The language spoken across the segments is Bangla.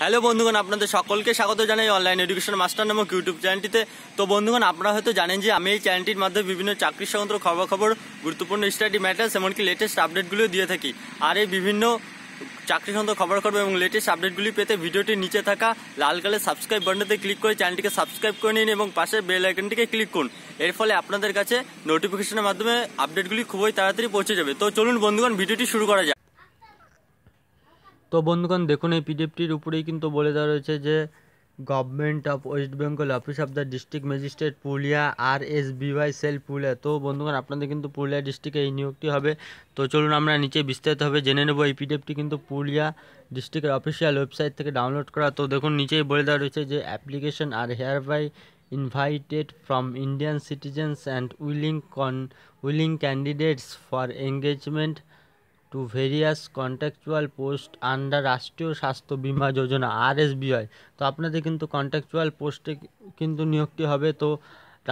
হ্যালো বন্ধুগণ আপনাদের সকলকে স্বাগত জানাই অনলাইন এডুকেশন মাস্টার নামক ইউটিউব চ্যানেলটিতে তো বন্ধুগণ আপনারা হয়তো জানেন যে আমি এই চ্যানেলটির মাধ্যমে বিভিন্ন চাকরি সংক্রান্ত খবর গুরুত্বপূর্ণ স্টাডি ম্যাটার্স এমনকি লেটেস্ট আপডেটগুলো দিয়ে থাকি আর এই বিভিন্ন চাকরি সংক্রান্ত খবর খবর এবং লেটেস্ট আপডেটগুলি পেতে ভিডিওটির নিচে থাকা লাল কালের সাবস্ক্রাইব বাটনটিতে ক্লিক করে চ্যানেলটিকে সাবস্ক্রাইব করে নিন এবং পাশে বেল আইকনটিকে ক্লিক করুন এর ফলে আপনাদের কাছে নোটিফিকেশনের মাধ্যমে আপডেটগুলি খুবই তাড়াতাড়ি পৌঁছে যাবে তো চলুন বন্ধুগণ ভিডিওটি শুরু করা যাক তো বন্ধুগণ দেখুন এই পিডিএফটির উপরেই কিন্তু বলে দেওয়া রয়েছে যে government of West Bengal office of the district magistrate Purulia R S BY cell Purulia তো বন্ধুগণ আপনাদের কিন্তু পুরুলিয়া ডিস্ট্রিক্টে এই নিয়োগটি হবে তো চলুন আমরা নিচে বিস্তারিতভাবে জেনে নেব এই পিডিএফটি কিন্তু পুরুলিয়া ডিস্ট্রিক্টের অফিসিয়াল ওয়েবসাইট থেকে ডাউনলোড করা তো দেখুন নিচেই বলে দেওয়া রয়েছে যে application are hereby invited from Indian citizens and willing con willing candidates for engagement to various contractual post under Rashtriya Swasthya বিমা যোজনা আরএসবিআই তো আপনাদের কিন্তু কন্ট্রাকচুয়াল পোস্টে কিন্তু নিয়োগটি হবে তো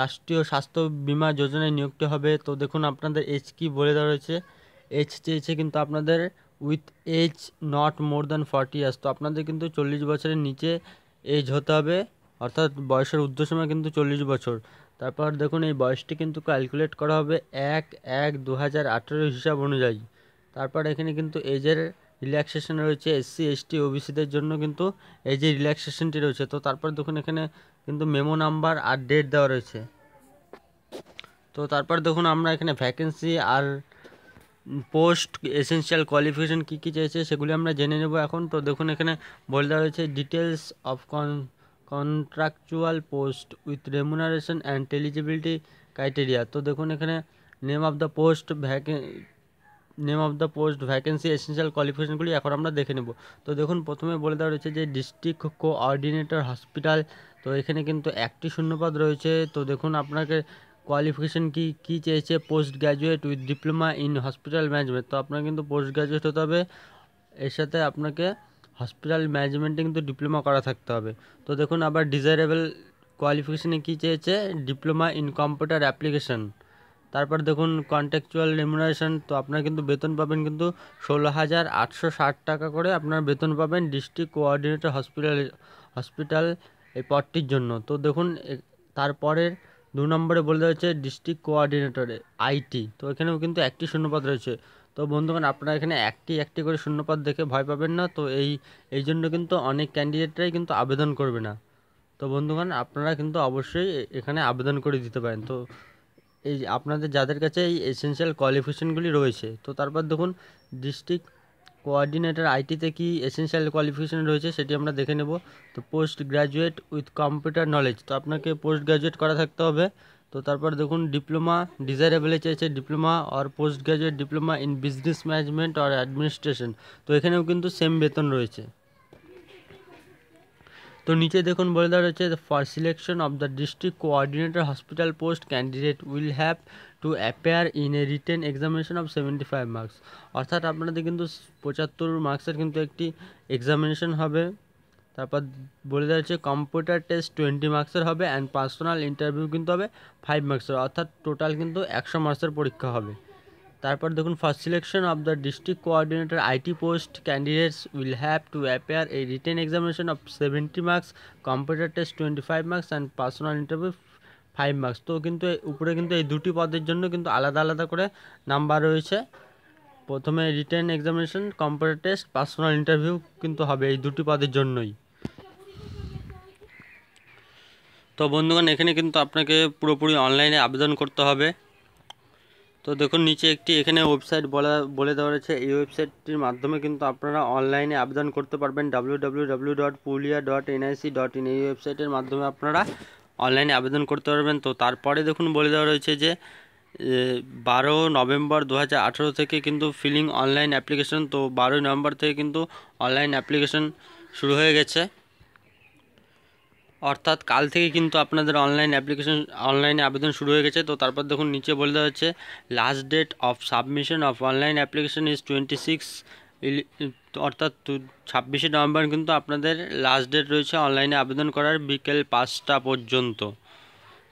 রাষ্ট্রীয় স্বাস্থ্য বিমা যোজনায় নিয়োগটি হবে তো দেখুন আপনাদের এইচ কি বলে দেওয়া রয়েছে এজ চেয়েছে কিন্তু আপনাদের with age not more than forty years তো আপনাদের কিন্তু চল্লিশ বছরের নিচে এজ হতে হবে অর্থাৎ বয়সের ঊর্ধ্বসীমা কিন্তু চল্লিশ বছর তারপর দেখুন এই বয়সটি কিন্তু ক্যালকুলেট করা হবে এক এক দু হাজার আঠেরো হিসাব অনুযায়ী তারপর এখানে কিন্তু এজের রিল্যাক্সেশন রয়েছে এসসি এসটি ওবিসিদের জন্য কিন্তু এই যে রিল্যাক্সেশনটি রয়েছে তো তারপর দেখুন এখানে কিন্তু মেমো নাম্বার আর ডেট দেওয়া রয়েছে তো তারপর দেখুন আমরা এখানে ভ্যাকেন্সি আর পোস্ট এসেন্সিয়াল কোয়ালিফিকেশন কী কী চেয়েছে সেগুলি আমরা জেনে নেব এখন তো দেখুন এখানে বলে দেওয়া রয়েছে details of con contractual post with remuneration and eligibility criteria তো দেখুন এখানে নেম অফ দ্য পোস্ট ভ্যাকে name of the post vacancy essential কোয়ালিফিকেশানগুলি এখন আমরা দেখে নেব তো দেখুন প্রথমে বলে দেওয়া রয়েছে যে ডিস্ট্রিক্ট কোঅর্ডিনেটর হসপিটাল তো এখানে কিন্তু একটি শূন্যপদ রয়েছে তো দেখুন আপনাকে কোয়ালিফিকেশান কী কী চেয়েছে post graduate with diploma in hospital management তো আপনার কিন্তু পোস্ট গ্র্যাজুয়েট হতে হবে এর সাথে আপনাকে হসপিটাল ম্যানেজমেন্টে কিন্তু ডিপ্লোমা করা থাকতে হবে তো দেখুন আবার ডিজাইরেবল কোয়ালিফিকেশানে কী চেয়েছে ডিপ্লোমা ইন কম্পিউটার অ্যাপ্লিকেশান তারপর দেখুন কন্ট্যাকচুয়াল রেমুনারেশন তো আপনার কিন্তু বেতন পাবেন কিন্তু ষোলো হাজার আটশো ষাট টাকা করে আপনার বেতন পাবেন ডিস্ট্রিক্ট কোঅর্ডিনেটর হসপিটাল হসপিটাল এই পদটির জন্য তো দেখুন তারপরের দু নম্বরে বলে দেওয়া হচ্ছে ডিস্ট্রিক্ট কোঅর্ডিনেটরে আইটি তো এখানেও কিন্তু একটি শূন্যপদ রয়েছে তো বন্ধুগণ আপনারা এখানে একটি একটি করে শূন্যপদ দেখে ভয় পাবেন না তো এই এই জন্য কিন্তু অনেক ক্যান্ডিডেটরাই কিন্তু আবেদন করবে না তো বন্ধুগণ আপনারা কিন্তু অবশ্যই এখানে আবেদন করে দিতে পারেন তো এই আপনাদের যাদের কাছে এই এসেন্সিয়াল কোয়ালিফিকেশানগুলি রয়েছে তো তারপর দেখুন ডিস্ট্রিক্ট কোয়ার্ডিনেটর আইটিতে কি এসেন্সিয়াল কোয়ালিফিকেশান রয়েছে সেটি আমরা দেখে নেব তো post graduate with computer knowledge তো আপনাকে পোস্ট গ্র্যাজুয়েট করা থাকতে হবে তো তারপর দেখুন ডিপ্লোমা ডিজাইরেবলে চেয়েছে ডিপ্লোমা আর post graduate diploma in business management আর অ্যাডমিনিস্ট্রেশন তো এখানেও কিন্তু সেম বেতন রয়েছে তো নিচে দেখুন বলে দেওয়া রয়েছে for selection of the district coordinator hospital post candidate will have to appear in a written examination of seventy five marks অর্থাৎ আপনাদের কিন্তু পঁচাত্তর মার্কসের কিন্তু একটি এক্সামিনেশন হবে তারপর বলে দেওয়া হচ্ছে কম্পিউটার টেস্ট টোয়েন্টি মার্কসের হবে অ্যান্ড পার্সোনাল ইন্টারভিউ কিন্তু হবে ফাইভ মার্কসের অর্থাৎ টোটাল কিন্তু একশো মার্কসের পরীক্ষা হবে তারপর দেখুন first selection of the district coordinator IT post candidates will have to appear এই written examination of seventy marks computer test twenty five marks and personal interview five marks তো কিন্তু উপরে কিন্তু এই দুটি পদের জন্য কিন্তু আলাদা আলাদা করে নাম্বার রয়েছে প্রথমে written examination computer test personal interview কিন্তু হবে এই দুটি পদের জন্যই তো বন্ধুগণ এখানে কিন্তু আপনাকে পুরোপুরি অনলাইনে আবেদন করতে হবে তো দেখুন নিচে একটি এখানে ওয়েবসাইট বলা বলে দেওয়া রয়েছে এই ওয়েবসাইটটির মাধ্যমে কিন্তু আপনারা অনলাইনে আবেদন করতে পারবেন W W W dot Purulia dot NIC dot in এই ওয়েবসাইটের মাধ্যমে আপনারা অনলাইনে আবেদন করতে পারবেন তো তারপরে দেখুন বলে দেওয়া রয়েছে যে বারো নভেম্বর দু থেকে কিন্তু ফিলিং অনলাইন অ্যাপ্লিকেশন তো বারোই নভেম্বর থেকে কিন্তু অনলাইন অ্যাপ্লিকেশন শুরু হয়ে গেছে অর্থাৎ কাল থেকে কিন্তু আপনাদের অনলাইন অ্যাপ্লিকেশন অনলাইনে আবেদন শুরু হয়ে গেছে তো তারপর দেখুন নিচে বলে দেওয়া হচ্ছে last date of submission of online application is twenty six অর্থাৎ ছাব্বিশে নভেম্বর কিন্তু আপনাদের লাস্ট ডেট রয়েছে অনলাইনে আবেদন করার বিকেল পাঁচটা পর্যন্ত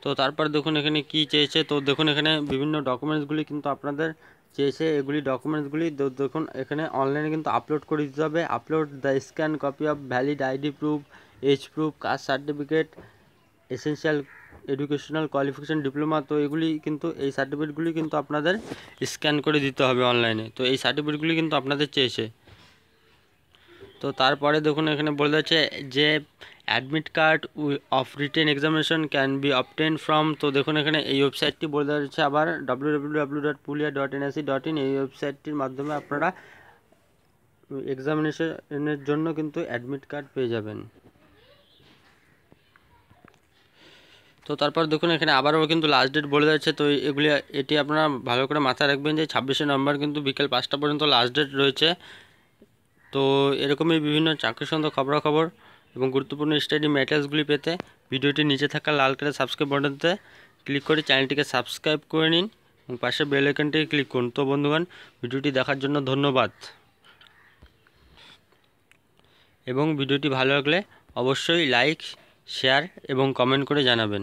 তো তারপর দেখুন এখানে কি চেয়েছে তো দেখুন এখানে বিভিন্ন ডকুমেন্টসগুলি কিন্তু আপনাদের চেয়েছে এগুলি ডকুমেন্টসগুলি দেখুন এখানে অনলাইনে কিন্তু আপলোড করে দিতে হবে upload the scan copy of valid ID proof age proof caste certificate essential educational qualification diploma তো এগুলি কিন্তু এই সার্টিফিকেটগুলি কিন্তু আপনাদের স্ক্যান করে দিতে হবে অনলাইনে তো এই সার্টিফিকেটগুলি কিন্তু আপনাদের চেয়েছে তো তারপরে দেখুন এখানে বলে যাচ্ছে যে admit card we of written examination can be obtained from তো দেখুন এখানে এই ওয়েবসাইটটি বলে দেওয়া হচ্ছে আবার W W W dot Purulia dot NIC dot in এই ওয়েবসাইটটির মাধ্যমে আপনারা এক্সামিনেশনের জন্য কিন্তু অ্যাডমিট কার্ড পেয়ে যাবেন তো তারপর দেখুন এখানে আবারও কিন্তু লাস্ট ডেট বলে যাচ্ছে তো এগুলি এটি আপনারা ভালো করে মাথায় রাখবেন যে ছাব্বিশে নভেম্বর কিন্তু বিকেল পাঁচটা পর্যন্ত লাস্ট ডেট রয়েছে তো এরকমই বিভিন্ন চাকরি সন্ধ্যা খবরাখবর এবং গুরুত্বপূর্ণ স্টাডি ম্যাটেরিয়ালসগুলি পেতে ভিডিওটি নিচে থাকা লাল কালার সাবস্ক্রাইব বাটনতে ক্লিক করে চ্যানেলটিকে সাবস্ক্রাইব করে নিন এবং পাশে বেল ক্লিক করুন তো বন্ধুগণ ভিডিওটি দেখার জন্য ধন্যবাদ এবং ভিডিওটি ভালো লাগলে অবশ্যই লাইক শেয়ার এবং কমেন্ট করে জানাবেন